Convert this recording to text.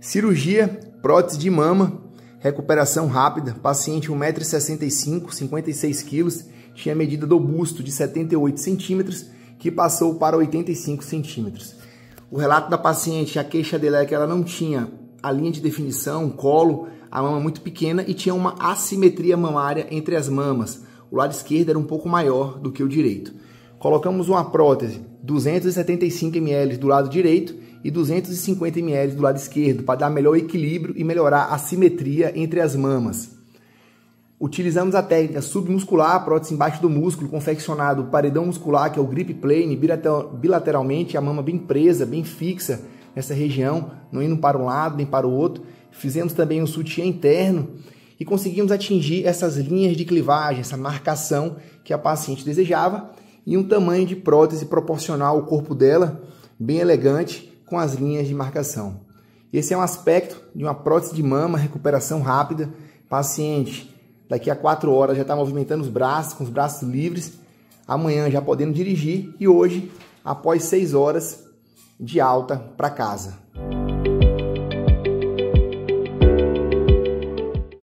Cirurgia, prótese de mama, recuperação rápida, paciente 1,65m, 56kg, tinha medida do busto de 78 centímetros, que passou para 85 centímetros. O relato da paciente, a queixa dela é que ela não tinha a linha de definição, colo, a mama muito pequena e tinha uma assimetria mamária entre as mamas. O lado esquerdo era um pouco maior do que o direito colocamos uma prótese 275 ml do lado direito e 250 ml do lado esquerdo para dar melhor equilíbrio e melhorar a simetria entre as mamas. Utilizamos a técnica submuscular, prótese embaixo do músculo, confeccionado paredão muscular, que é o grip plane, bilateralmente, a mama bem presa, bem fixa nessa região, não indo para um lado nem para o outro. Fizemos também um sutiã interno e conseguimos atingir essas linhas de clivagem, essa marcação que a paciente desejava e um tamanho de prótese proporcional ao corpo dela, bem elegante, com as linhas de marcação. Esse é um aspecto de uma prótese de mama, recuperação rápida, paciente. Daqui a quatro horas já está movimentando os braços, com os braços livres, amanhã já podendo dirigir e hoje, após seis horas, de alta para casa.